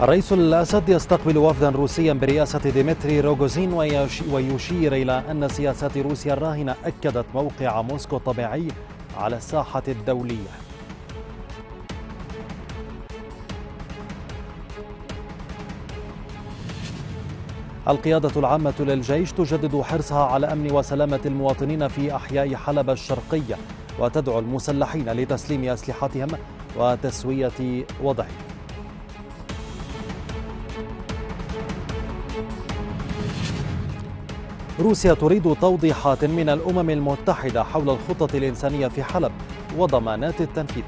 الرئيس الأسد يستقبل وفدا روسيا برئاسة ديمتري روغوزين ويشير إلى أن سياسات روسيا الراهنة أكدت موقع موسكو الطبيعي على الساحة الدولية القيادة العامة للجيش تجدد حرصها على أمن وسلامة المواطنين في أحياء حلب الشرقية وتدعو المسلحين لتسليم أسلحتهم وتسوية وضعهم روسيا تريد توضيحات من الأمم المتحدة حول الخطط الإنسانية في حلب وضمانات التنفيذ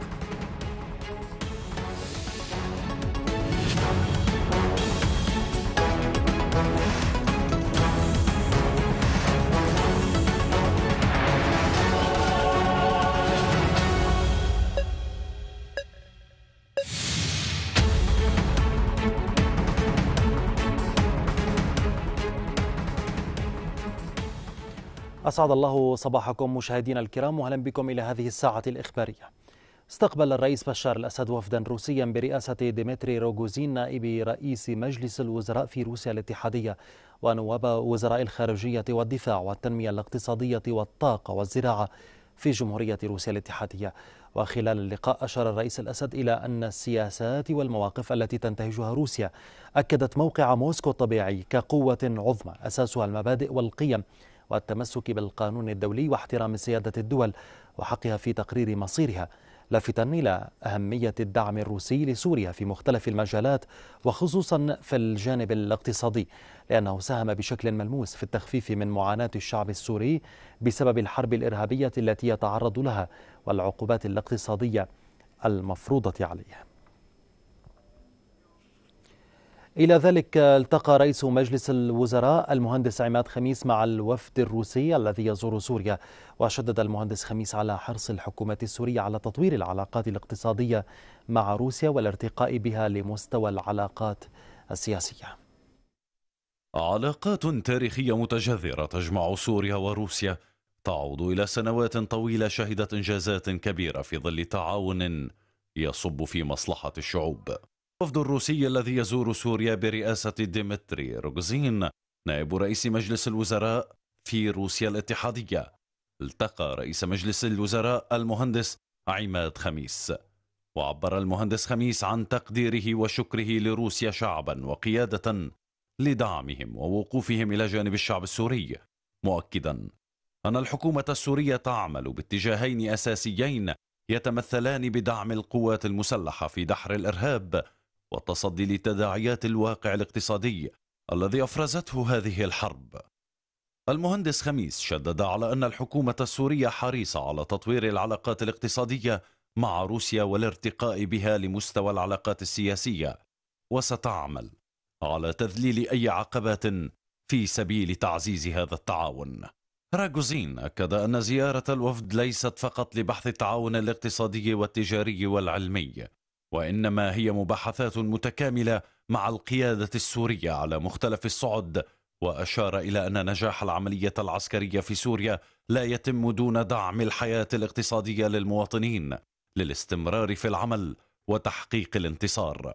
أسعد الله صباحكم مشاهدينا الكرام وأهلا بكم إلى هذه الساعة الإخبارية استقبل الرئيس بشار الأسد وفدا روسيا برئاسة ديمتري روغوزين نائب رئيس مجلس الوزراء في روسيا الاتحادية ونواب وزراء الخارجية والدفاع والتنمية الاقتصادية والطاقة والزراعة في جمهورية روسيا الاتحادية وخلال اللقاء أشار الرئيس الأسد إلى أن السياسات والمواقف التي تنتهجها روسيا أكدت موقع موسكو الطبيعي كقوة عظمى أساسها المبادئ والقيم والتمسك بالقانون الدولي واحترام سيادة الدول وحقها في تقرير مصيرها لافتا إلى أهمية الدعم الروسي لسوريا في مختلف المجالات وخصوصا في الجانب الاقتصادي لأنه ساهم بشكل ملموس في التخفيف من معاناة الشعب السوري بسبب الحرب الإرهابية التي يتعرض لها والعقوبات الاقتصادية المفروضة عليه إلى ذلك التقى رئيس مجلس الوزراء المهندس عماد خميس مع الوفد الروسي الذي يزور سوريا وشدد المهندس خميس على حرص الحكومة السورية على تطوير العلاقات الاقتصادية مع روسيا والارتقاء بها لمستوى العلاقات السياسية علاقات تاريخية متجذرة تجمع سوريا وروسيا تعود إلى سنوات طويلة شهدت إنجازات كبيرة في ظل تعاون يصب في مصلحة الشعوب الوفد الروسي الذي يزور سوريا برئاسة ديمتري روغزين نائب رئيس مجلس الوزراء في روسيا الاتحادية التقى رئيس مجلس الوزراء المهندس عماد خميس وعبر المهندس خميس عن تقديره وشكره لروسيا شعبا وقيادة لدعمهم ووقوفهم إلى جانب الشعب السوري مؤكدا أن الحكومة السورية تعمل باتجاهين أساسيين يتمثلان بدعم القوات المسلحة في دحر الإرهاب والتصدي لتداعيات الواقع الاقتصادي الذي أفرزته هذه الحرب المهندس خميس شدد على أن الحكومة السورية حريصة على تطوير العلاقات الاقتصادية مع روسيا والارتقاء بها لمستوى العلاقات السياسية وستعمل على تذليل أي عقبات في سبيل تعزيز هذا التعاون راجوزين أكد أن زيارة الوفد ليست فقط لبحث التعاون الاقتصادي والتجاري والعلمي وانما هي مباحثات متكامله مع القياده السوريه على مختلف الصعد واشار الى ان نجاح العمليه العسكريه في سوريا لا يتم دون دعم الحياه الاقتصاديه للمواطنين للاستمرار في العمل وتحقيق الانتصار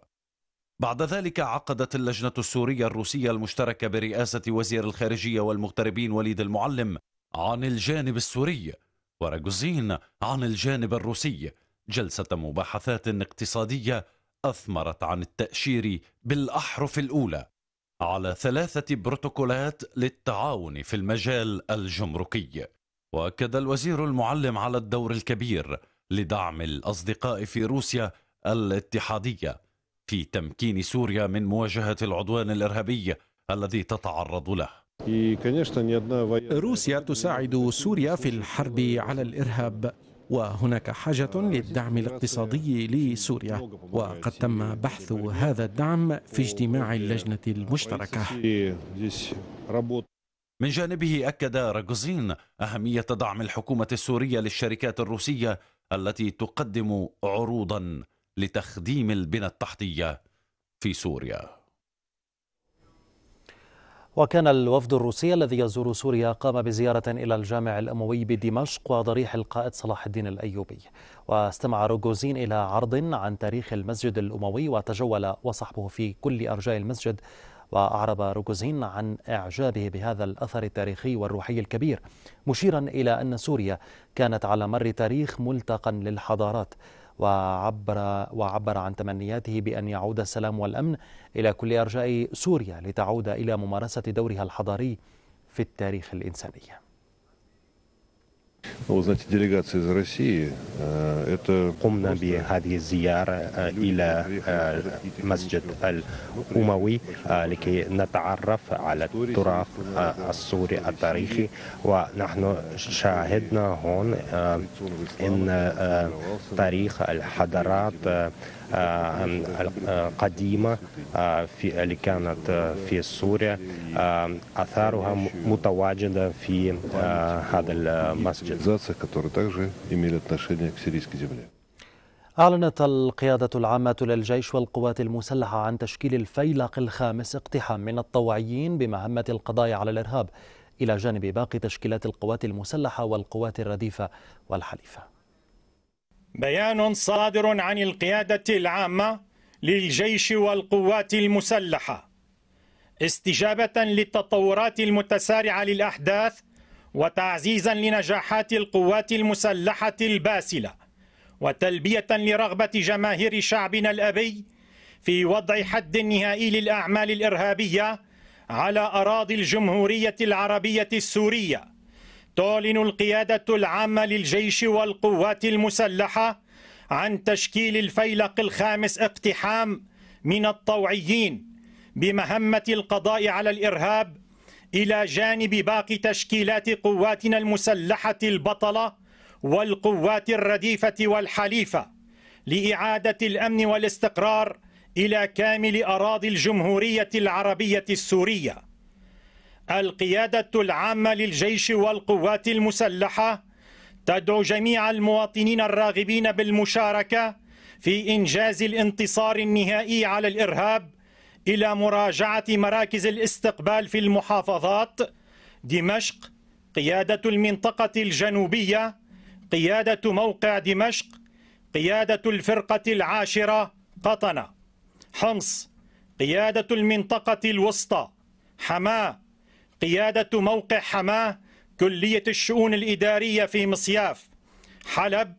بعد ذلك عقدت اللجنة السورية الروسية المشتركة برئاسة وزير الخارجية والمغتربين وليد المعلم عن الجانب السوري وراجوزين عن الجانب الروسي جلسة مباحثات اقتصادية أثمرت عن التأشير بالأحرف الأولى على ثلاثة بروتوكولات للتعاون في المجال الجمركي وأكد الوزير المعلم على الدور الكبير لدعم الأصدقاء في روسيا الاتحادية في تمكين سوريا من مواجهة العدوان الإرهابي الذي تتعرض له روسيا تساعد سوريا في الحرب على الارهاب وهناك حاجة للدعم الاقتصادي لسوريا وقد تم بحث هذا الدعم في اجتماع اللجنة المشتركة من جانبه أكد راجوزين أهمية دعم الحكومة السورية للشركات الروسية التي تقدم عروضا لتخديم البنى التحتية في سوريا وكان الوفد الروسي الذي يزور سوريا قام بزيارة إلى الجامع الأموي بدمشق وضريح القائد صلاح الدين الأيوبي واستمع روجوزين إلى عرض عن تاريخ المسجد الأموي وتجول وصحبه في كل أرجاء المسجد وأعرب روجوزين عن إعجابه بهذا الأثر التاريخي والروحي الكبير مشيرا إلى أن سوريا كانت على مر تاريخ ملتقا للحضارات وعبر, وعبر عن تمنياته بأن يعود السلام والأمن إلى كل أرجاء سوريا لتعود إلى ممارسة دورها الحضاري في التاريخ الإنساني قمنا بهذه الزيارة إلى مسجد الأموي لكي نتعرف على التراث السوري التاريخي ونحن شاهدنا هون أن تاريخ الحضارات آه، آه، قديمة آه، في اللي كانت في سوريا أثارها متواجدة في هذا المسجد أعلنت القيادة العامة للجيش والقوات المسلحة عن تشكيل الفيلق الخامس اقتحام من الطوعيين بمهمة القضاء على الإرهاب إلى جانب باقي تشكيلات القوات المسلحة والقوات الرديفة والحليفة بيان صادر عن القيادة العامة للجيش والقوات المسلحة استجابة للتطورات المتسارعة للأحداث وتعزيزا لنجاحات القوات المسلحة الباسلة وتلبية لرغبة جماهير شعبنا الأبي في وضع حد نهائي للأعمال الإرهابية على أراضي الجمهورية العربية السورية تعلن القيادة العامة للجيش والقوات المسلحة عن تشكيل الفيلق الخامس اقتحام من الطوعيين بمهمة القضاء على الإرهاب إلى جانب باقي تشكيلات قواتنا المسلحة البطلة والقوات الرديفة والحليفة لإعادة الأمن والاستقرار إلى كامل أراضي الجمهورية العربية السورية القيادة العامة للجيش والقوات المسلحة تدعو جميع المواطنين الراغبين بالمشاركة في إنجاز الانتصار النهائي على الإرهاب إلى مراجعة مراكز الاستقبال في المحافظات دمشق قيادة المنطقة الجنوبية قيادة موقع دمشق قيادة الفرقة العاشرة قطنة حمص قيادة المنطقة الوسطى حماه قيادة موقع حماه كلية الشؤون الإدارية في مصياف حلب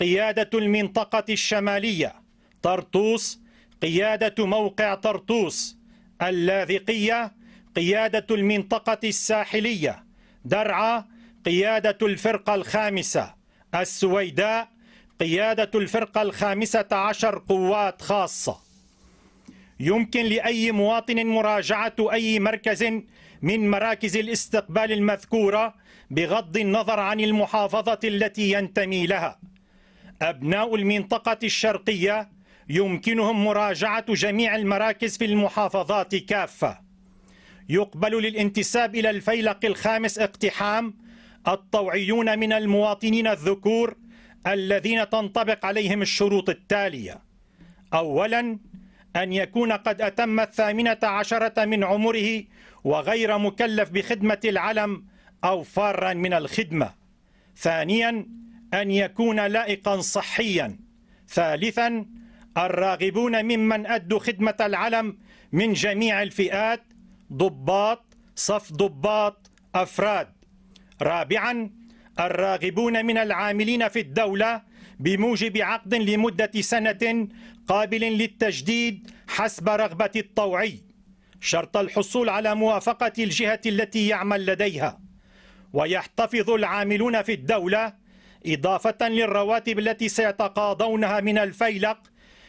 قيادة المنطقة الشمالية طرطوس قيادة موقع طرطوس اللاذقية قيادة المنطقة الساحلية درعا قيادة الفرقة الخامسة السويداء قيادة الفرقة الخامسة عشر قوات خاصة يمكن لأي مواطن مراجعة أي مركز من مراكز الاستقبال المذكورة بغض النظر عن المحافظة التي ينتمي لها أبناء المنطقة الشرقية يمكنهم مراجعة جميع المراكز في المحافظات كافة يقبل للانتساب إلى الفيلق الخامس اقتحام الطوعيون من المواطنين الذكور الذين تنطبق عليهم الشروط التالية أولا أن يكون قد أتم الثامنة عشرة من عمره وغير مكلف بخدمة العلم أو فارا من الخدمة ثانيا أن يكون لائقا صحيا ثالثا الراغبون ممن أدوا خدمة العلم من جميع الفئات ضباط صف ضباط أفراد رابعا الراغبون من العاملين في الدولة بموجب عقد لمدة سنة قابل للتجديد حسب رغبة الطوعي شرط الحصول على موافقة الجهة التي يعمل لديها ويحتفظ العاملون في الدولة إضافة للرواتب التي سيتقاضونها من الفيلق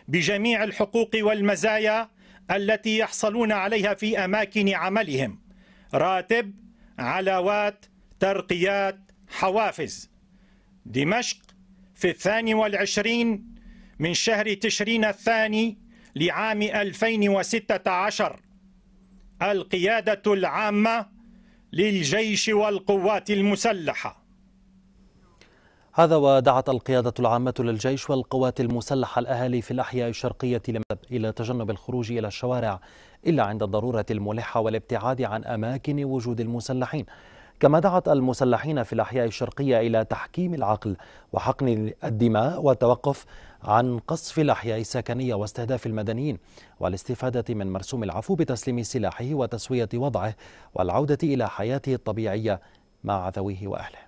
بجميع الحقوق والمزايا التي يحصلون عليها في أماكن عملهم راتب علاوات ترقيات حوافز دمشق في الثاني والعشرين من شهر تشرين الثاني لعام 2016 القيادة العامة للجيش والقوات المسلحة هذا ودعت القيادة العامة للجيش والقوات المسلحة الأهالي في الأحياء الشرقية لمب إلى تجنب الخروج إلى الشوارع إلا عند الضرورة الملحة والابتعاد عن أماكن وجود المسلحين كما دعت المسلحين في الأحياء الشرقية إلى تحكيم العقل وحقن الدماء والتوقف عن قصف الأحياء السكنية واستهداف المدنيين والاستفادة من مرسوم العفو بتسليم سلاحه وتسوية وضعه والعودة إلى حياته الطبيعية مع ذويه وأهله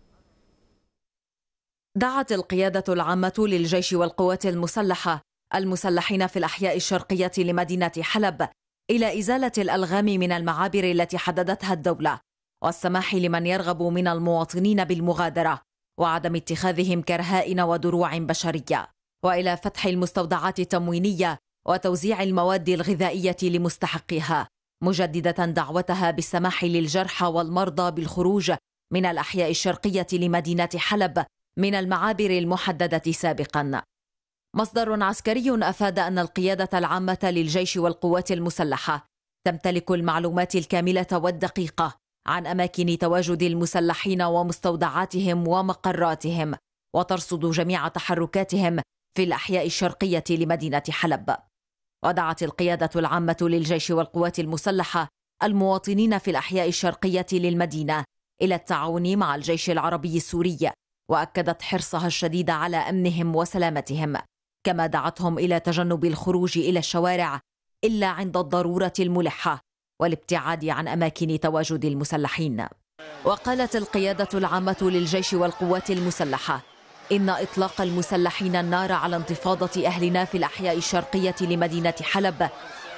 دعت القيادة العامة للجيش والقوات المسلحة المسلحين في الأحياء الشرقية لمدينة حلب إلى إزالة الألغام من المعابر التي حددتها الدولة والسماح لمن يرغب من المواطنين بالمغادرة وعدم اتخاذهم كرهائن ودروع بشرية والى فتح المستودعات التموينيه وتوزيع المواد الغذائيه لمستحقيها مجدده دعوتها بالسماح للجرحى والمرضى بالخروج من الاحياء الشرقيه لمدينه حلب من المعابر المحدده سابقا مصدر عسكري افاد ان القياده العامه للجيش والقوات المسلحه تمتلك المعلومات الكامله والدقيقه عن اماكن تواجد المسلحين ومستودعاتهم ومقراتهم وترصد جميع تحركاتهم في الأحياء الشرقية لمدينة حلب ودعت القيادة العامة للجيش والقوات المسلحة المواطنين في الأحياء الشرقية للمدينة إلى التعاون مع الجيش العربي السوري وأكدت حرصها الشديد على أمنهم وسلامتهم كما دعتهم إلى تجنب الخروج إلى الشوارع إلا عند الضرورة الملحة والابتعاد عن أماكن تواجد المسلحين وقالت القيادة العامة للجيش والقوات المسلحة إن إطلاق المسلحين النار على انتفاضة أهلنا في الأحياء الشرقية لمدينة حلب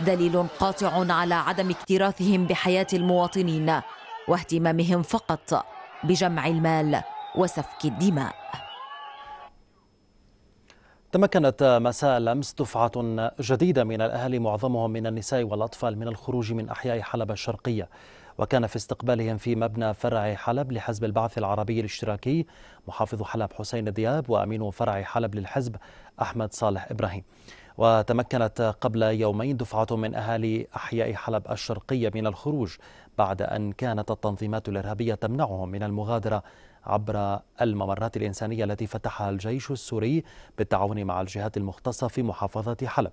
دليل قاطع على عدم اكتراثهم بحياة المواطنين واهتمامهم فقط بجمع المال وسفك الدماء تمكنت مساء الأمس دفعة جديدة من الأهالي معظمهم من النساء والأطفال من الخروج من أحياء حلب الشرقية وكان في استقبالهم في مبنى فرع حلب لحزب البعث العربي الاشتراكي محافظ حلب حسين دياب وأمين فرع حلب للحزب أحمد صالح إبراهيم وتمكنت قبل يومين دفعة من أهالي أحياء حلب الشرقية من الخروج بعد أن كانت التنظيمات الإرهابية تمنعهم من المغادرة عبر الممرات الإنسانية التي فتحها الجيش السوري بالتعاون مع الجهات المختصة في محافظة حلب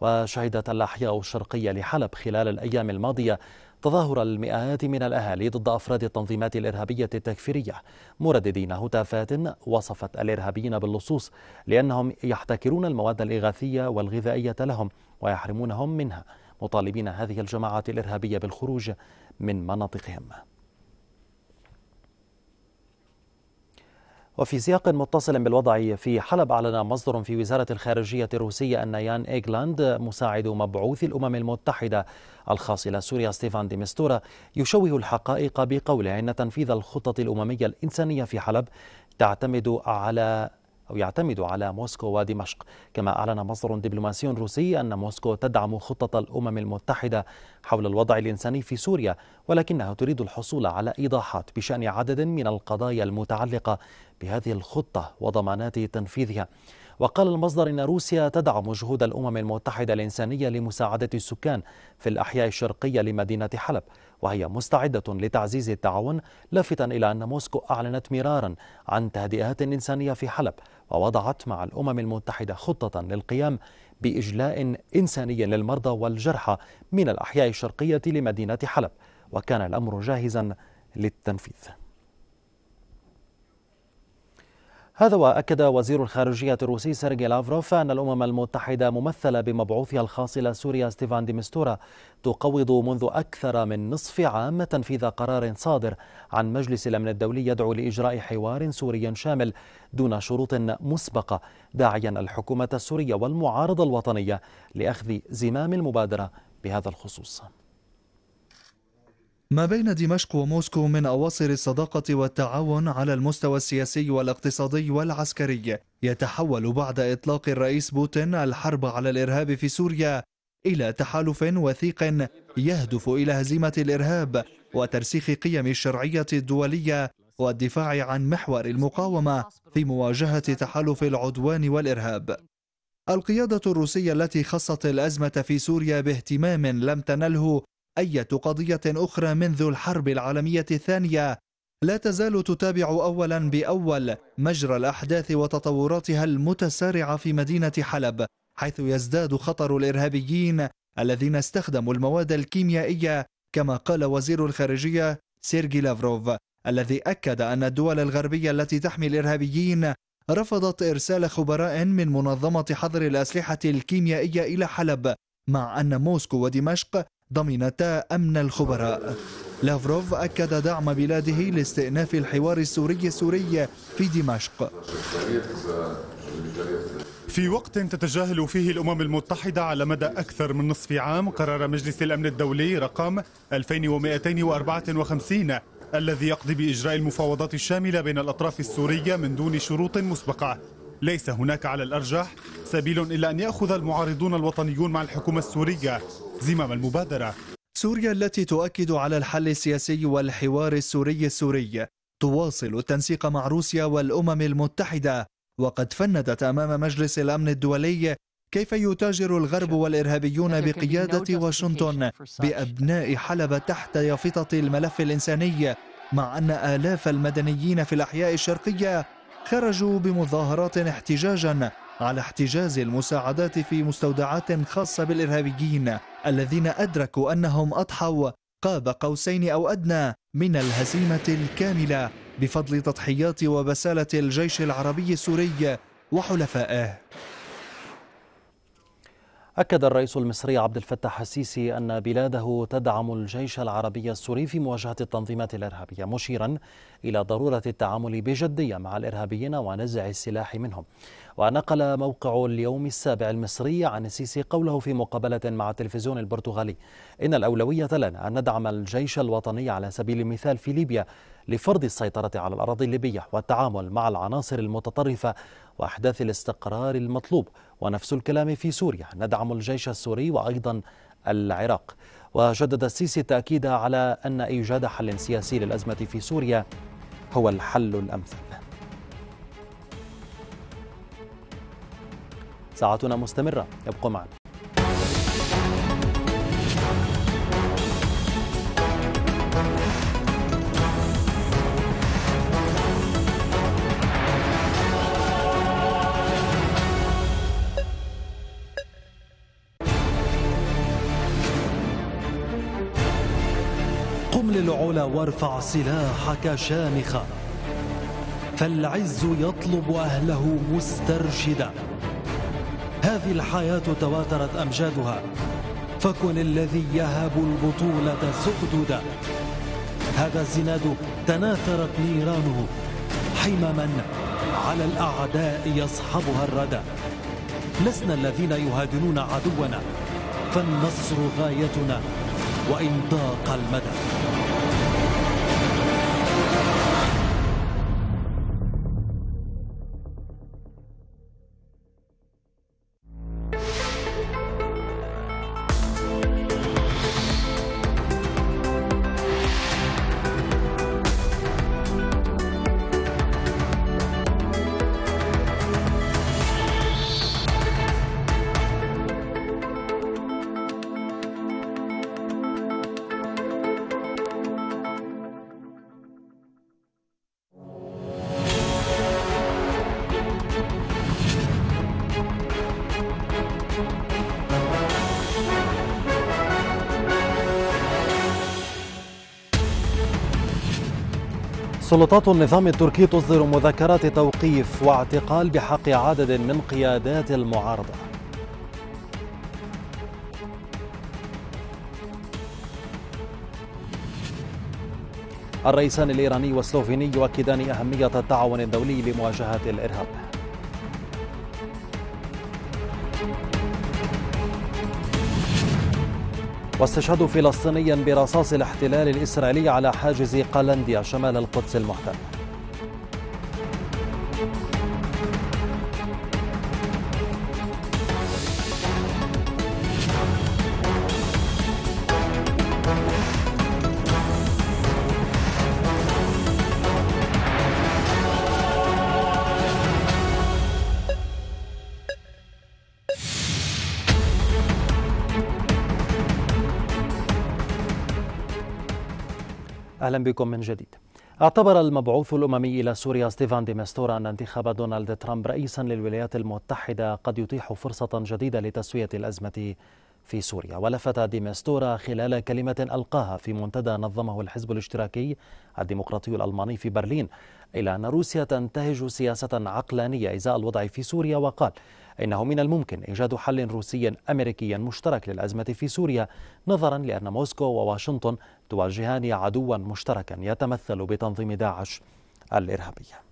وشهدت الأحياء الشرقية لحلب خلال الأيام الماضية تظاهر المئات من الأهالي ضد أفراد التنظيمات الإرهابية التكفيرية مرددين هتافات وصفت الإرهابيين باللصوص لأنهم يحتكرون المواد الإغاثية والغذائية لهم ويحرمونهم منها مطالبين هذه الجماعات الإرهابية بالخروج من مناطقهم وفي سياق متصل بالوضع في حلب أعلن مصدر في وزارة الخارجية الروسية أن يان إيغلاند مساعد مبعوث الأمم المتحدة الخاص إلى سوريا ستيفان ديمستورا يشوه الحقائق بقوله أن تنفيذ الخطط الأممية الإنسانية في حلب تعتمد على أو يعتمد على موسكو ودمشق كما أعلن مصدر دبلوماسي روسي أن موسكو تدعم خطة الأمم المتحدة حول الوضع الإنساني في سوريا ولكنها تريد الحصول على إيضاحات بشأن عدد من القضايا المتعلقة بهذه الخطة وضمانات تنفيذها وقال المصدر إن روسيا تدعم جهود الأمم المتحدة الإنسانية لمساعدة السكان في الأحياء الشرقية لمدينة حلب وهي مستعدة لتعزيز التعاون لافتا إلى أن موسكو أعلنت مرارا عن تهدئات إنسانية في حلب ووضعت مع الأمم المتحدة خطة للقيام بإجلاء إنساني للمرضى والجرحى من الأحياء الشرقية لمدينة حلب وكان الأمر جاهزا للتنفيذ هذا وأكد وزير الخارجية الروسي سيرجي لافروف أن الأمم المتحدة ممثلة بمبعوثها الخاص إلى سوريا ستيفان ديمستورا تقوض منذ أكثر من نصف عام تنفيذ قرار صادر عن مجلس الأمن الدولي يدعو لإجراء حوار سوري شامل دون شروط مسبقة داعيا الحكومة السورية والمعارضة الوطنية لأخذ زمام المبادرة بهذا الخصوص ما بين دمشق وموسكو من أواصر الصداقة والتعاون على المستوى السياسي والاقتصادي والعسكري يتحول بعد إطلاق الرئيس بوتين الحرب على الإرهاب في سوريا إلى تحالف وثيق يهدف إلى هزيمة الإرهاب وترسيخ قيم الشرعية الدولية والدفاع عن محور المقاومة في مواجهة تحالف العدوان والإرهاب القيادة الروسية التي خصت الأزمة في سوريا باهتمام لم تنله أية قضية أخرى منذ الحرب العالمية الثانية لا تزال تتابع أولا بأول مجرى الأحداث وتطوراتها المتسارعة في مدينة حلب حيث يزداد خطر الإرهابيين الذين استخدموا المواد الكيميائية كما قال وزير الخارجية سيرجي لافروف الذي أكد أن الدول الغربية التي تحمي الإرهابيين رفضت إرسال خبراء من منظمة حظر الأسلحة الكيميائية إلى حلب مع أن موسكو ودمشق ضمنتا أمن الخبراء لافروف أكد دعم بلاده لاستئناف الحوار السوري السوري في دمشق في وقت تتجاهل فيه الأمم المتحدة على مدى أكثر من نصف عام قرار مجلس الأمن الدولي رقم 2254 الذي يقضي بإجراء المفاوضات الشاملة بين الأطراف السورية من دون شروط مسبقة ليس هناك على الأرجح سبيل إلا أن يأخذ المعارضون الوطنيون مع الحكومة السورية زمام المبادرة سوريا التي تؤكد على الحل السياسي والحوار السوري السوري تواصل التنسيق مع روسيا والأمم المتحدة وقد فندت أمام مجلس الأمن الدولي كيف يتاجر الغرب والإرهابيون بقيادة واشنطن بأبناء حلب تحت يافطة الملف الإنساني مع أن آلاف المدنيين في الأحياء الشرقية خرجوا بمظاهرات احتجاجا على احتجاز المساعدات في مستودعات خاصة بالإرهابيين الذين أدركوا أنهم أضحوا قاب قوسين أو أدنى من الهزيمة الكاملة بفضل تضحيات وبسالة الجيش العربي السوري وحلفائه أكد الرئيس المصري عبد الفتاح السيسي أن بلاده تدعم الجيش العربي السوري في مواجهة التنظيمات الإرهابية مشيرا إلى ضرورة التعامل بجدية مع الإرهابيين ونزع السلاح منهم ونقل موقع اليوم السابع المصري عن السيسي قوله في مقابلة مع التلفزيون البرتغالي إن الأولوية لنا أن ندعم الجيش الوطني على سبيل المثال في ليبيا لفرض السيطرة على الأراضي الليبية والتعامل مع العناصر المتطرفة وإحداث الاستقرار المطلوب ونفس الكلام في سوريا ندعم الجيش السوري وأيضا العراق وشدد السيسي التأكيد على أن إيجاد حل سياسي للأزمة في سوريا هو الحل الأمثل ساعتنا مستمرة ابقوا معنا قم للعلا وارفع سلاحك شامخا فالعز يطلب أهله مسترشدا هذه الحياة تواترت أمجادها فكن الذي يهب البطولة سؤددا هذا الزناد تناثرت نيرانه حمما على الأعداء يصحبها الردى لسنا الذين يهادنون عدونا فالنصر غايتنا وإن ضاق المدى سلطات النظام التركي تصدر مذكرات توقيف واعتقال بحق عدد من قيادات المعارضة الرئيسان الإيراني والسلوفيني يؤكدان أهمية التعاون الدولي لمواجهة الإرهاب واستشهدوا فلسطينيا برصاص الاحتلال الإسرائيلي على حاجز قلنديا شمال القدس المحتله أهلا بكم من جديد اعتبر المبعوث الأممي إلى سوريا ستيفان دي أن انتخاب دونالد ترامب رئيسا للولايات المتحدة قد يتيح فرصة جديدة لتسوية الأزمة في سوريا ولفت ديمستورا خلال كلمة ألقاها في منتدى نظمه الحزب الاشتراكي الديمقراطي الألماني في برلين إلى أن روسيا تنتهج سياسة عقلانية إزاء الوضع في سوريا وقال إنه من الممكن إيجاد حل روسي أمريكي مشترك للأزمة في سوريا نظرا لأن موسكو وواشنطن تواجهان عدوا مشتركا يتمثل بتنظيم داعش الإرهابية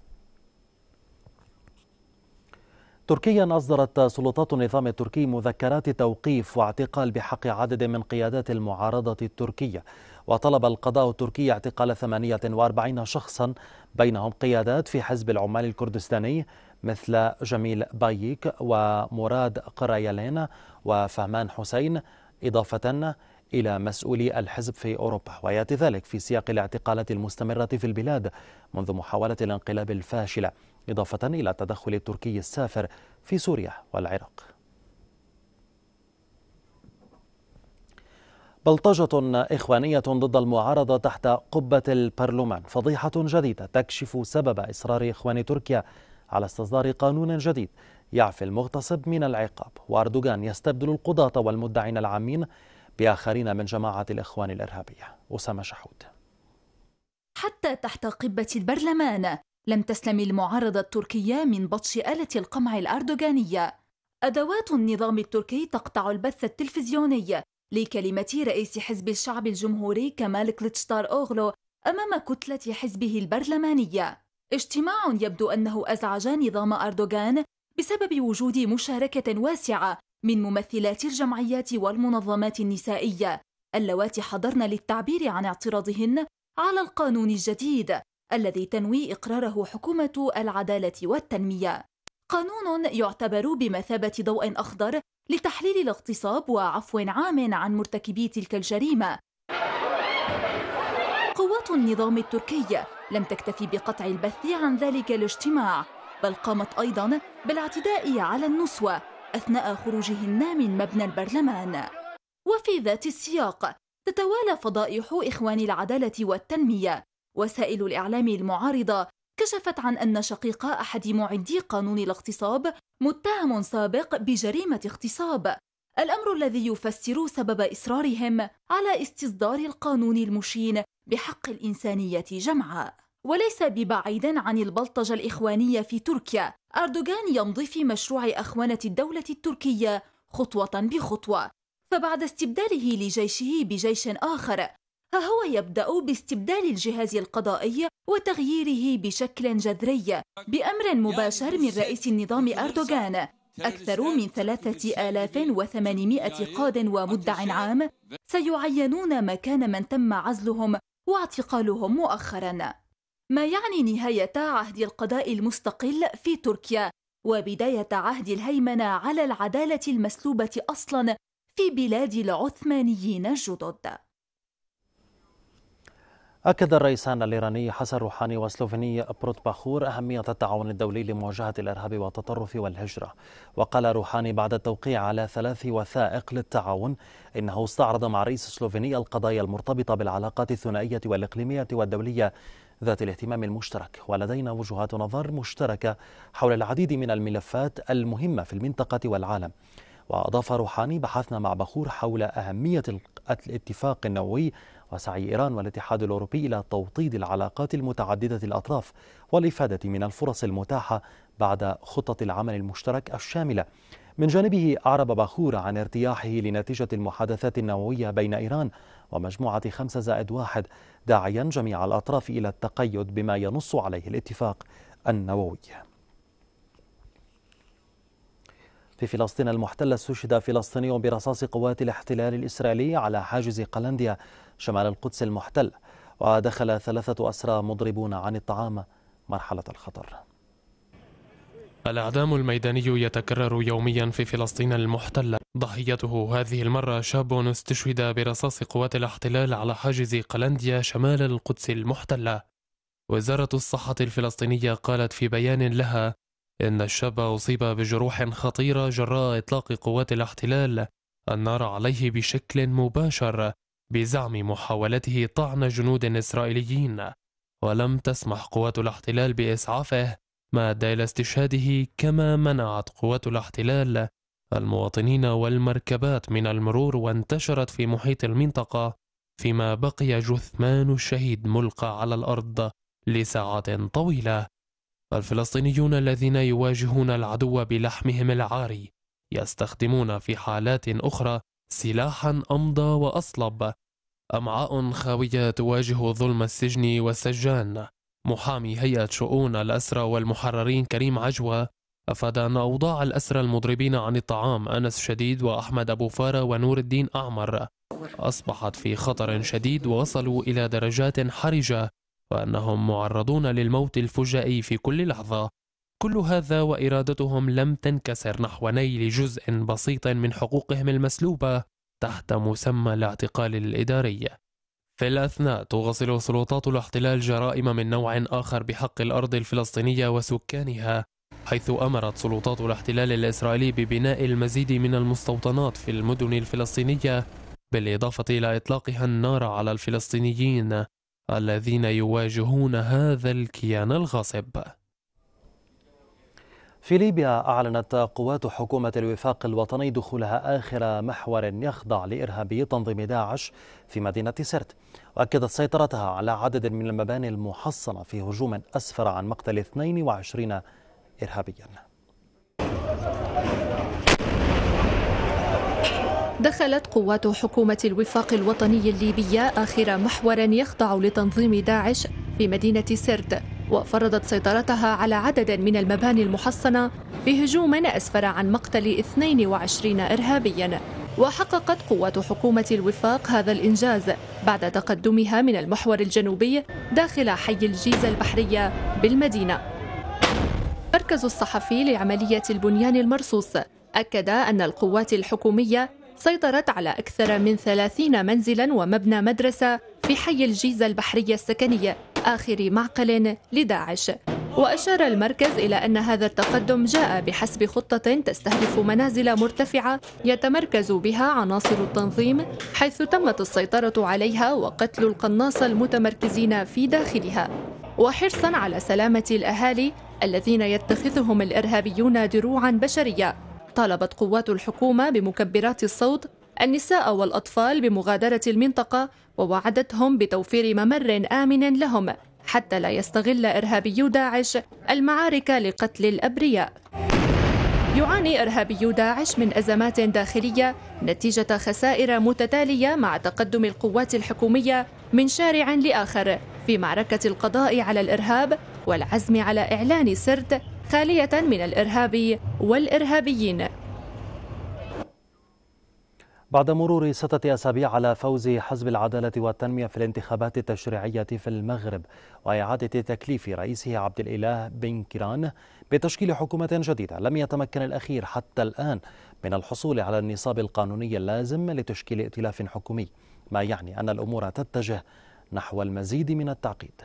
تركيا أصدرت سلطات النظام التركي مذكرات توقيف واعتقال بحق عدد من قيادات المعارضة التركية وطلب القضاء التركي اعتقال 48 شخصا بينهم قيادات في حزب العمال الكردستاني مثل جميل بايك ومراد قرايلين وفهمان حسين إضافة إلى مسؤولي الحزب في أوروبا ويأتي ذلك في سياق الاعتقالات المستمرة في البلاد منذ محاولة الانقلاب الفاشلة إضافة إلى التدخل التركي السافر في سوريا والعراق بلطجة إخوانية ضد المعارضة تحت قبة البرلمان فضيحة جديدة تكشف سبب إصرار إخوان تركيا على استصدار قانون جديد يعفي المغتصب من العقاب وأردوغان يستبدل القضاة والمدعين العامين بآخرين من جماعة الإخوان الإرهابية أسامة شحود حتى تحت قبة البرلمان لم تسلم المعارضة التركية من بطش آلة القمع الأردوغانية أدوات النظام التركي تقطع البث التلفزيوني لكلمة رئيس حزب الشعب الجمهوري كمال كليتشتار أوغلو أمام كتلة حزبه البرلمانية اجتماع يبدو أنه أزعج نظام أردوغان بسبب وجود مشاركة واسعة من ممثلات الجمعيات والمنظمات النسائية اللواتي حضرن للتعبير عن اعتراضهن على القانون الجديد الذي تنوي إقراره حكومة العدالة والتنمية قانون يعتبر بمثابة ضوء أخضر لتحليل الاغتصاب وعفو عام عن مرتكبي تلك الجريمة قوات النظام التركي لم تكتفي بقطع البث عن ذلك الاجتماع بل قامت أيضا بالاعتداء على النسوة أثناء خروجهن من مبنى البرلمان وفي ذات السياق تتوالى فضائح إخوان العدالة والتنمية وسائل الإعلام المعارضة كشفت عن أن شقيق أحد معدي قانون الاغتصاب متهم سابق بجريمة اغتصاب الأمر الذي يفسر سبب إصرارهم على استصدار القانون المشين بحق الإنسانية جمعاء وليس ببعيد عن البلطجة الإخوانية في تركيا أردوغان يمضي في مشروع أخوانة الدولة التركية خطوة بخطوة فبعد استبداله لجيشه بجيش آخر فهو يبدأ باستبدال الجهاز القضائي وتغييره بشكل جذري بأمر مباشر من رئيس النظام أردوغان أكثر من 3800 قاض ومدع عام سيعينون مكان من تم عزلهم واعتقالهم مؤخرا ما يعني نهاية عهد القضاء المستقل في تركيا وبداية عهد الهيمنة على العدالة المسلوبة أصلا في بلاد العثمانيين الجدد أكد الرئيسان الإيراني حسن روحاني وسلوفيني بروت باخور أهمية التعاون الدولي لمواجهة الإرهاب والتطرف والهجرة وقال روحاني بعد التوقيع على ثلاث وثائق للتعاون إنه استعرض مع رئيس سلوفينيا القضايا المرتبطة بالعلاقات الثنائية والإقليمية والدولية ذات الاهتمام المشترك ولدينا وجهات نظر مشتركة حول العديد من الملفات المهمة في المنطقة والعالم وأضاف روحاني بحثنا مع بخور حول أهمية الاتفاق النووي وسعي إيران والاتحاد الأوروبي إلى توطيد العلاقات المتعددة الأطراف والإفادة من الفرص المتاحة بعد خطة العمل المشترك الشاملة من جانبه أعرب باخور عن ارتياحه لنتيجة المحادثات النووية بين إيران ومجموعة خمسة زائد واحد داعيا جميع الأطراف إلى التقيد بما ينص عليه الاتفاق النووي في فلسطين المحتلة استشهد فلسطيني برصاص قوات الاحتلال الإسرائيلي على حاجز قلنديا شمال القدس المحتل ودخل ثلاثة أسرى مضربون عن الطعام مرحلة الخطر الإعدام الميداني يتكرر يوميا في فلسطين المحتلة ضحيته هذه المرة شاب استشهد برصاص قوات الاحتلال على حاجز قلنديا شمال القدس المحتلة وزارة الصحة الفلسطينية قالت في بيان لها إن الشاب أصيب بجروح خطيرة جراء إطلاق قوات الاحتلال النار عليه بشكل مباشر بزعم محاولته طعن جنود إسرائيليين ولم تسمح قوات الاحتلال بإسعافه ما أدى إلى استشهاده كما منعت قوات الاحتلال المواطنين والمركبات من المرور وانتشرت في محيط المنطقة فيما بقي جثمان الشهيد ملقى على الأرض لساعات طويلة فالفلسطينيون الذين يواجهون العدو بلحمهم العاري يستخدمون في حالات أخرى سلاحا أمضى وأصلب أمعاء خاوية تواجه ظلم السجن والسجان محامي هيئة شؤون الأسرى والمحررين كريم عجوة أفاد أن أوضاع الأسرى المضربين عن الطعام أنس شديد وأحمد أبو فارة ونور الدين أعمر أصبحت في خطر شديد ووصلوا إلى درجات حرجة وأنهم معرضون للموت الفجائي في كل لحظة كل هذا وإرادتهم لم تنكسر نحو نيل جزء بسيط من حقوقهم المسلوبة تحت مسمى الاعتقال الإداري في الأثناء تغسل سلطات الاحتلال جرائم من نوع آخر بحق الأرض الفلسطينية وسكانها حيث أمرت سلطات الاحتلال الإسرائيلي ببناء المزيد من المستوطنات في المدن الفلسطينية بالإضافة إلى إطلاقها النار على الفلسطينيين الذين يواجهون هذا الكيان الغاصب في ليبيا أعلنت قوات حكومة الوفاق الوطني دخولها آخر محور يخضع لإرهابي تنظيم داعش في مدينة سرت وأكدت سيطرتها على عدد من المباني المحصنة في هجوم أسفر عن مقتل 22 إرهابياً دخلت قوات حكومة الوفاق الوطني الليبية آخر محور يخضع لتنظيم داعش في مدينة سرت وفرضت سيطرتها على عدد من المباني المحصنة بهجوم أسفر عن مقتل 22 إرهابيا وحققت قوات حكومة الوفاق هذا الإنجاز بعد تقدمها من المحور الجنوبي داخل حي الجيزة البحرية بالمدينة مركز الصحفي لعملية البنيان المرصوص أكد أن القوات الحكومية سيطرت على أكثر من 30 منزلا ومبنى مدرسة في حي الجيزة البحرية السكنية آخر معقل لداعش وأشار المركز إلى أن هذا التقدم جاء بحسب خطة تستهدف منازل مرتفعة يتمركز بها عناصر التنظيم حيث تمت السيطرة عليها وقتل القناص المتمركزين في داخلها وحرصا على سلامة الأهالي الذين يتخذهم الإرهابيون دروعا بشرية طالبت قوات الحكومة بمكبرات الصوت النساء والأطفال بمغادرة المنطقة ووعدتهم بتوفير ممر آمن لهم حتى لا يستغل إرهابيو داعش المعارك لقتل الأبرياء يعاني إرهابيو داعش من أزمات داخلية نتيجة خسائر متتالية مع تقدم القوات الحكومية من شارع لآخر في معركة القضاء على الإرهاب والعزم على إعلان سرد خالية من الإرهاب والإرهابيين بعد مرور ستة أسابيع على فوز حزب العدالة والتنمية في الانتخابات التشريعية في المغرب وإعادة تكليف رئيسه عبد الإله بن كيران بتشكيل حكومة جديدة لم يتمكن الأخير حتى الآن من الحصول على النصاب القانوني اللازم لتشكيل ائتلاف حكومي ما يعني أن الأمور تتجه نحو المزيد من التعقيد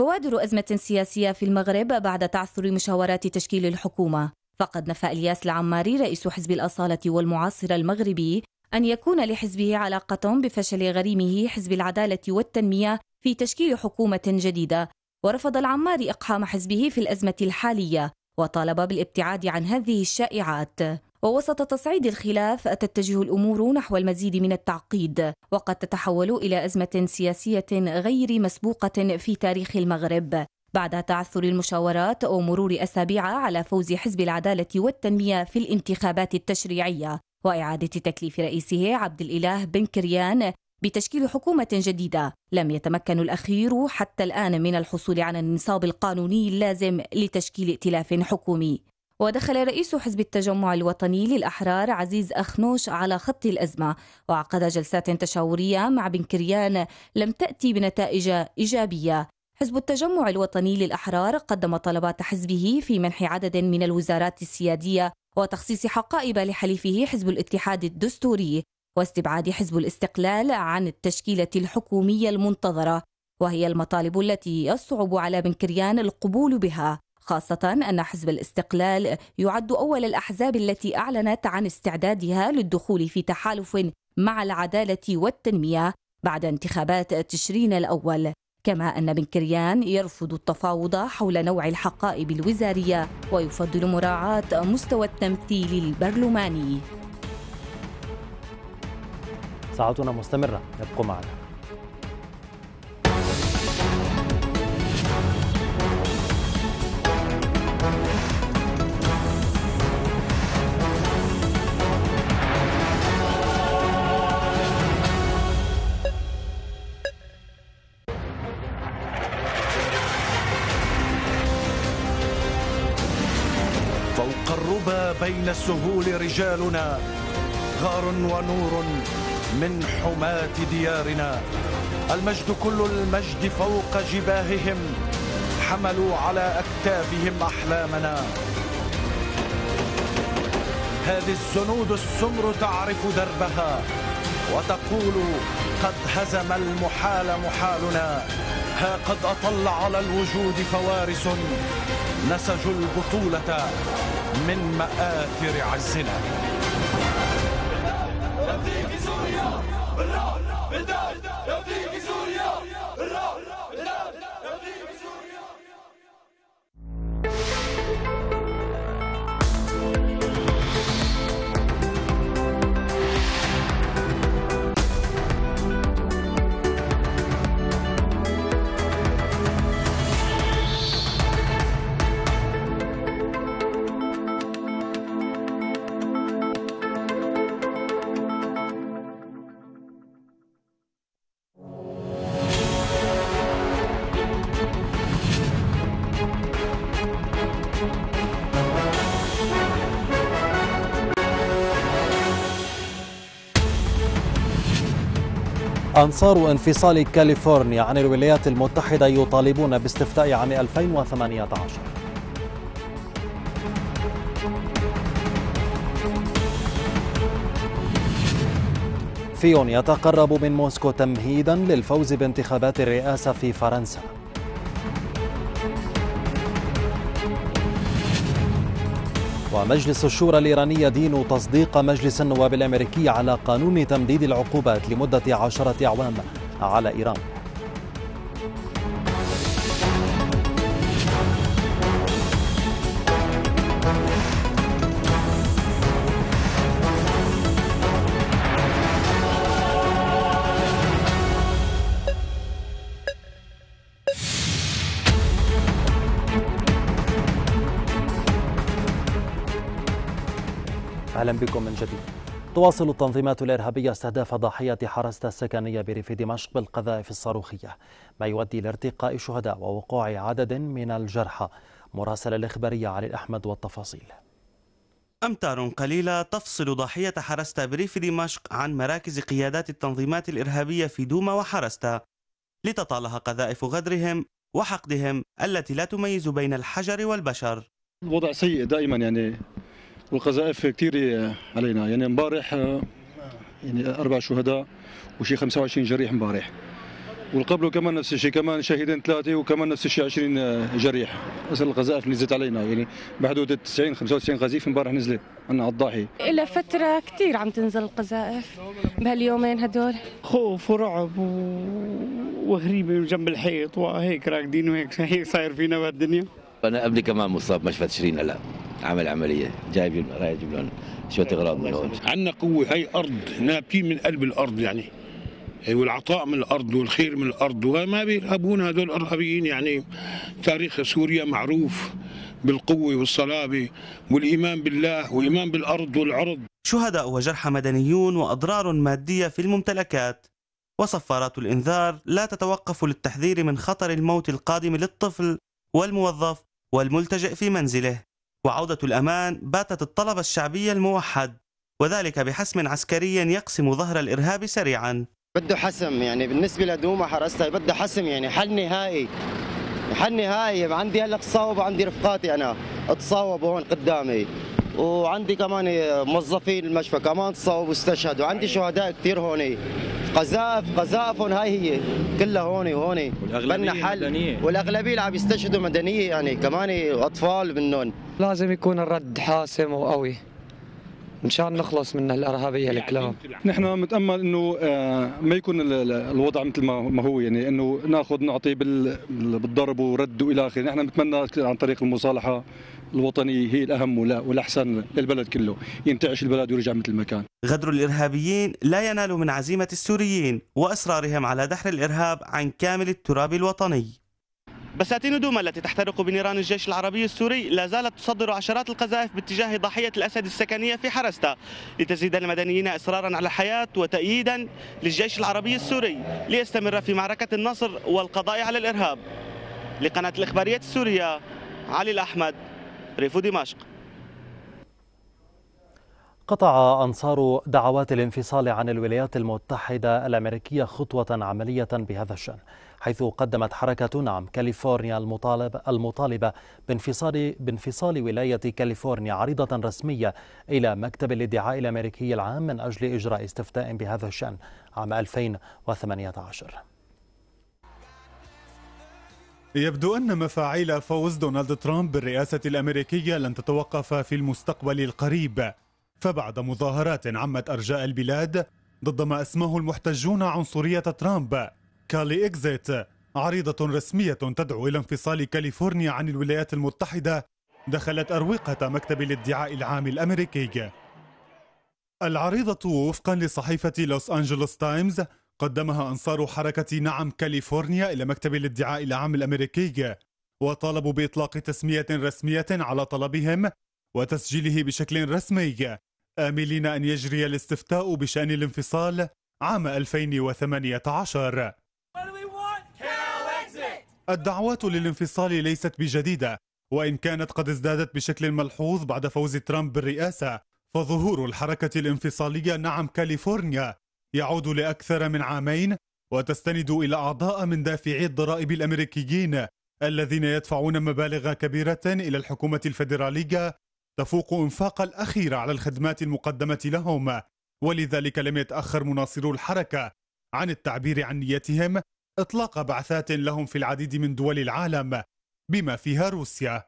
بوادر أزمة سياسية في المغرب بعد تعثر مشاورات تشكيل الحكومة فقد نفى الياس العماري رئيس حزب الأصالة والمعاصر المغربي أن يكون لحزبه علاقة بفشل غريمه حزب العدالة والتنمية في تشكيل حكومة جديدة ورفض العماري إقحام حزبه في الأزمة الحالية وطالب بالابتعاد عن هذه الشائعات ووسط تصعيد الخلاف تتجه الأمور نحو المزيد من التعقيد وقد تتحول إلى أزمة سياسية غير مسبوقة في تاريخ المغرب بعد تعثر المشاورات ومرور أسابيع على فوز حزب العدالة والتنمية في الانتخابات التشريعية وإعادة تكليف رئيسه عبد الإله بن كريان بتشكيل حكومة جديدة لم يتمكن الأخير حتى الآن من الحصول على النصاب القانوني اللازم لتشكيل ائتلاف حكومي ودخل رئيس حزب التجمع الوطني للأحرار عزيز أخنوش على خط الأزمة وعقد جلسات تشاورية مع بن كريان لم تأتي بنتائج إيجابية حزب التجمع الوطني للأحرار قدم طلبات حزبه في منح عدد من الوزارات السيادية وتخصيص حقائب لحليفه حزب الاتحاد الدستوري واستبعاد حزب الاستقلال عن التشكيلة الحكومية المنتظرة وهي المطالب التي يصعب على بن كريان القبول بها خاصة أن حزب الاستقلال يعد أول الأحزاب التي أعلنت عن استعدادها للدخول في تحالف مع العدالة والتنمية بعد انتخابات تشرين الأول كما أن بن كريان يرفض التفاوض حول نوع الحقائب الوزارية ويفضل مراعاة مستوى التمثيل البرلماني ساعتنا مستمرة ابقوا معنا بين السهول رجالنا غار ونور من حماة ديارنا المجد كل المجد فوق جباههم حملوا على أكتافهم أحلامنا هذه الزنود السمر تعرف دربها وتقول قد هزم المحال محالنا ها قد أطل على الوجود فوارس نسجوا البطولة من مآثر عزنا أنصار انفصال كاليفورنيا عن الولايات المتحدة يطالبون باستفتاء عام 2018 فيون يتقرب من موسكو تمهيدا للفوز بانتخابات الرئاسة في فرنسا ومجلس الشورى الإيراني يدين تصديق مجلس النواب الأمريكي على قانون تمديد العقوبات لمدة عشرة أعوام على إيران بكم من جديد تواصل التنظيمات الإرهابية استهداف ضحية حرستا السكنية بريف دمشق بالقذائف الصاروخية ما يؤدي لارتقاء شهداء ووقوع عدد من الجرحى مراسل الإخبارية علي الأحمد والتفاصيل أمتار قليلة تفصل ضحية حرستا بريف دمشق عن مراكز قيادات التنظيمات الإرهابية في دوما وحرستا لتطالها قذائف غدرهم وحقدهم التي لا تميز بين الحجر والبشر الوضع سيء دائما يعني والقذائف كثير علينا يعني امبارح آه، يعني اربع شهداء وشي 25 جريح امبارح والقبله كمان نفس الشيء كمان شهيدين ثلاثه وكمان نفس الشيء 20 آه، جريح اصل القذائف نزلت علينا يعني بحدود 90 95 قذيفه امبارح نزلت عنا على الضاحيه الى فتره كثير عم تنزل القذائف بهاليومين هدول خوف ورعب و... وهريبه وجنب الحيط وهيك راكدين وهيك هيك صاير فينا بهالدنيا انا ابني كمان مصاب مشفى تشرين هلا عمل عمليه جايب رايح يجيب لهم شويه إيه، اغراض من هون عندنا قوه هي ارض نابتين من قلب الارض يعني والعطاء من الارض والخير من الارض وما بيرهبون هذول الارهابيين يعني تاريخ سوريا معروف بالقوه والصلابه والايمان بالله والايمان بالارض والعرض شهداء وجرحى مدنيون واضرار ماديه في الممتلكات وصفارات الانذار لا تتوقف للتحذير من خطر الموت القادم للطفل والموظف والملتجئ في منزله وعودة الأمان باتت الطلب الشعبي الموحد وذلك بحسم عسكري يقسم ظهر الإرهاب سريعا بده حسم يعني بالنسبة لدوما حرستها بده حسم يعني حل نهائي حل نهائي عندي هلا تصاوب عندي رفقاتي أنا تصاوبوا هون قدامي وعندي كمان موظفين المشفى كمان تصاوبوا واستشهدوا عندي أيوة. شهداء كثير هون قذائف قذائفهم هاي هي كلها هون وهون بدنا حل مدنية. والاغلبيه اللي عم يستشهدوا مدنيه يعني كمان اطفال منهم لازم يكون الرد حاسم وقوي مشان نخلص من الارهابيه يعني الكلام نحن متامل انه آه، ما يكون الوضع مثل ما هو يعني انه ناخذ نعطي بالضرب ورد والى اخره نحن بنتمنى عن طريق المصالحه الوطنيه هي الاهم والاحسن للبلد كله ينتعش البلد ويرجع مثل ما كان غدر الارهابيين لا ينال من عزيمه السوريين واصرارهم على دحر الارهاب عن كامل التراب الوطني بساتين دوما التي تحترق بنيران الجيش العربي السوري لا زالت تصدر عشرات القذائف باتجاه ضحيه الأسد السكنية في حرستا لتزيد المدنيين إصرارا على الحياة وتأييدا للجيش العربي السوري ليستمر في معركة النصر والقضاء على الإرهاب لقناة الإخبارية السورية علي الأحمد ريف دمشق قطع أنصار دعوات الانفصال عن الولايات المتحدة الأمريكية خطوة عملية بهذا الشأن حيث قدمت حركة نعم كاليفورنيا المطالب المطالبة بانفصال بانفصال ولاية كاليفورنيا عريضة رسمية إلى مكتب الادعاء الأمريكي العام من أجل إجراء استفتاء بهذا الشأن عام 2018 يبدو أن مفاعيل فوز دونالد ترامب بالرئاسة الأمريكية لن تتوقف في المستقبل القريب فبعد مظاهرات عمت أرجاء البلاد ضد ما أسماه المحتجون عنصرية ترامب كالي إكزيت عريضة رسمية تدعو إلى انفصال كاليفورنيا عن الولايات المتحدة دخلت أروقة مكتب الادعاء العام الأمريكي العريضة وفقا لصحيفة لوس أنجلوس تايمز قدمها أنصار حركة نعم كاليفورنيا إلى مكتب الادعاء العام الأمريكي وطالبوا بإطلاق تسمية رسمية على طلبهم وتسجيله بشكل رسمي آملين أن يجري الاستفتاء بشأن الانفصال عام 2018 الدعوات للانفصال ليست بجديدة وإن كانت قد ازدادت بشكل ملحوظ بعد فوز ترامب بالرئاسة فظهور الحركة الانفصالية نعم كاليفورنيا يعود لأكثر من عامين وتستند إلى أعضاء من دافعي الضرائب الأمريكيين الذين يدفعون مبالغ كبيرة إلى الحكومة الفيدرالية تفوق إنفاق الأخير على الخدمات المقدمة لهم ولذلك لم يتأخر مناصرو الحركة عن التعبير عن نيتهم إطلاق بعثات لهم في العديد من دول العالم بما فيها روسيا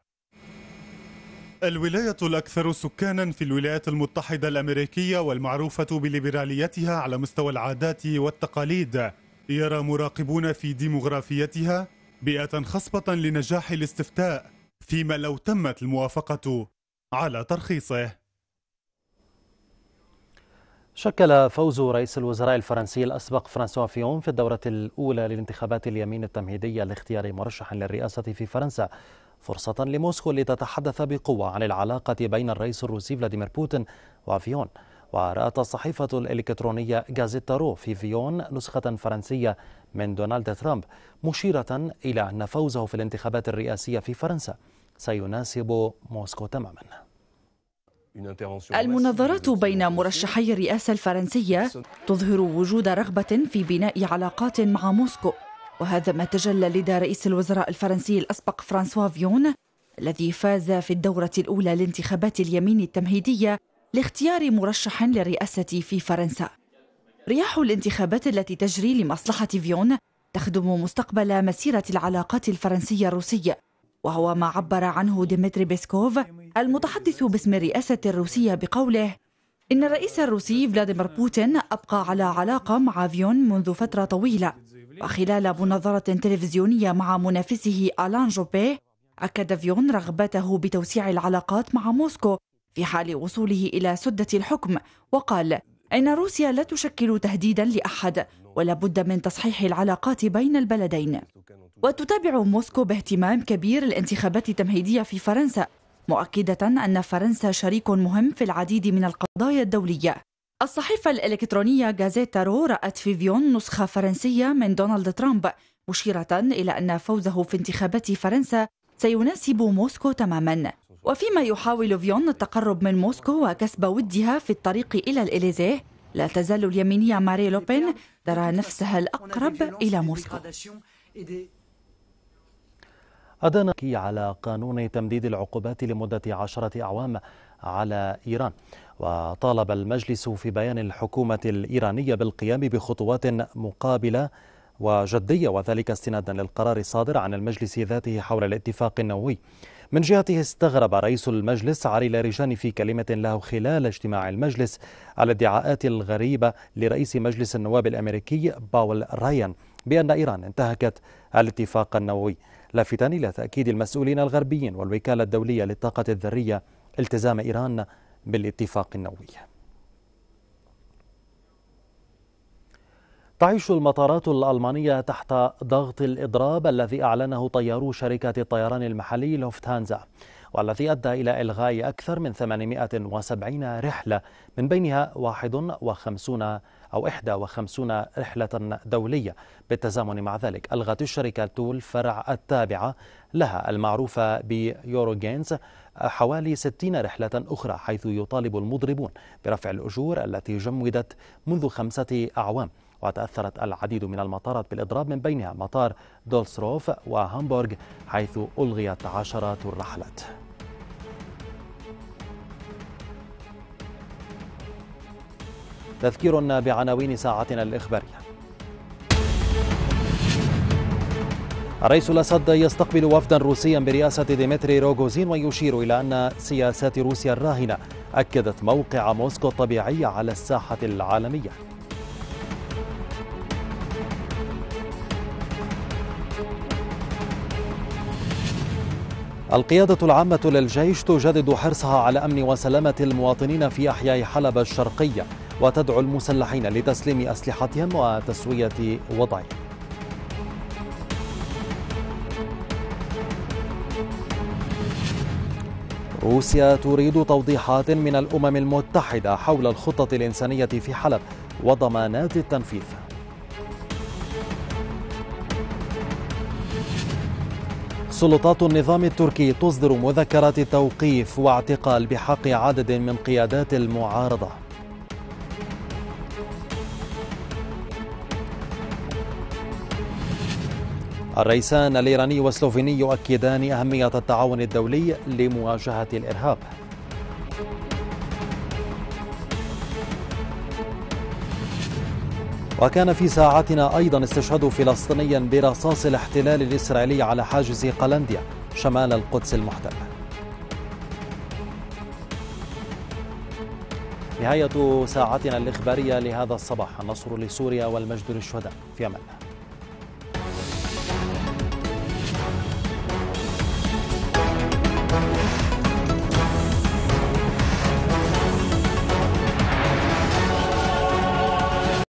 الولاية الأكثر سكانا في الولايات المتحدة الأمريكية والمعروفة بليبراليتها على مستوى العادات والتقاليد يرى مراقبون في ديموغرافيتها بيئة خصبة لنجاح الاستفتاء فيما لو تمت الموافقة على ترخيصه شكل فوز رئيس الوزراء الفرنسي الأسبق فرانسوا فيون في الدورة الأولى للانتخابات اليمين التمهيدية لاختيار مرشح للرئاسة في فرنسا فرصة لموسكو لتتحدث بقوة عن العلاقة بين الرئيس الروسي فلاديمير بوتين وفيون ورأت الصحيفة الإلكترونية غازيتا رو في فيون نسخة فرنسية من دونالد ترامب مشيرة إلى أن فوزه في الانتخابات الرئاسية في فرنسا سيناسب موسكو تماما المناظرات بين مرشحي الرئاسة الفرنسية تظهر وجود رغبة في بناء علاقات مع موسكو وهذا ما تجلى لدى رئيس الوزراء الفرنسي الأسبق فرانسوا فيون الذي فاز في الدورة الأولى لانتخابات اليمين التمهيدية لاختيار مرشح للرئاسة في فرنسا رياح الانتخابات التي تجري لمصلحة فيون تخدم مستقبل مسيرة العلاقات الفرنسية الروسية وهو ما عبر عنه ديمتري بيسكوف المتحدث باسم الرئاسة الروسية بقوله إن الرئيس الروسي فلاديمير بوتين أبقى على علاقة مع فيون منذ فترة طويلة خلال مناظرة تلفزيونية مع منافسه ألان جوبيه أكد فيون رغبته بتوسيع العلاقات مع موسكو في حال وصوله إلى سدة الحكم وقال إن روسيا لا تشكل تهديدا لأحد ولا بد من تصحيح العلاقات بين البلدين وتتابع موسكو باهتمام كبير الانتخابات التمهيدية في فرنسا مؤكدة أن فرنسا شريك مهم في العديد من القضايا الدولية الصحيفة الإلكترونية رو رأت في فيون نسخة فرنسية من دونالد ترامب مشيرة إلى أن فوزه في انتخابات فرنسا سيناسب موسكو تماما وفيما يحاول فيون التقرب من موسكو وكسب ودها في الطريق إلى الإليزيه لا تزال اليمينية ماري لوبين ترى نفسها الأقرب إلى موسكو أدان على قانون تمديد العقوبات لمدة عشرة أعوام على إيران وطالب المجلس في بيان الحكومة الإيرانية بالقيام بخطوات مقابلة وجدية وذلك استنادا للقرار الصادر عن المجلس ذاته حول الاتفاق النووي من جهته استغرب رئيس المجلس علي لاريجاني في كلمة له خلال اجتماع المجلس على الادعاءات الغريبة لرئيس مجلس النواب الأمريكي باول رايان بأن إيران انتهكت الاتفاق النووي لافتا إلى تأكيد المسؤولين الغربيين والوكالة الدولية للطاقة الذرية التزام إيران بالاتفاق النووي تعيش المطارات الألمانية تحت ضغط الإضراب الذي أعلنه طيارو شركة الطيران المحلي لوفتهانزا والذي أدى إلى إلغاء أكثر من 870 رحلة من بينها 51 أو 51 رحلة دولية بالتزامن مع ذلك ألغت الشركة الفرع التابعة لها المعروفة بيوروجينز حوالي 60 رحلة أخرى حيث يطالب المضربون برفع الأجور التي جمدت منذ خمسة أعوام وتأثرت العديد من المطارات بالإضراب من بينها مطار دولسروف وهامبورغ حيث ألغيت عشرات الرحلات تذكير بعناوين ساعتنا الإخبارية الرئيس الأسد يستقبل وفدا روسيا برئاسة ديمتري روغوزين ويشير إلى أن سياسات روسيا الراهنة أكدت موقع موسكو الطبيعي على الساحة العالمية القيادة العامة للجيش تجدد حرصها على أمن وسلامة المواطنين في أحياء حلب الشرقية وتدعو المسلحين لتسليم أسلحتهم وتسوية وضعهم روسيا تريد توضيحات من الأمم المتحدة حول الخطة الإنسانية في حلب وضمانات التنفيذ سلطات النظام التركي تصدر مذكرات توقيف واعتقال بحق عدد من قيادات المعارضه الرئيسان الإيراني والسلوفيني يؤكدان أهمية التعاون الدولي لمواجهة الإرهاب وكان في ساعتنا أيضا استشهاد فلسطيني برصاص الاحتلال الإسرائيلي على حاجز قلنديا شمال القدس المحتلة نهاية ساعتنا الإخبارية لهذا الصباح النصر لسوريا والمجد للشهداء في أمان الله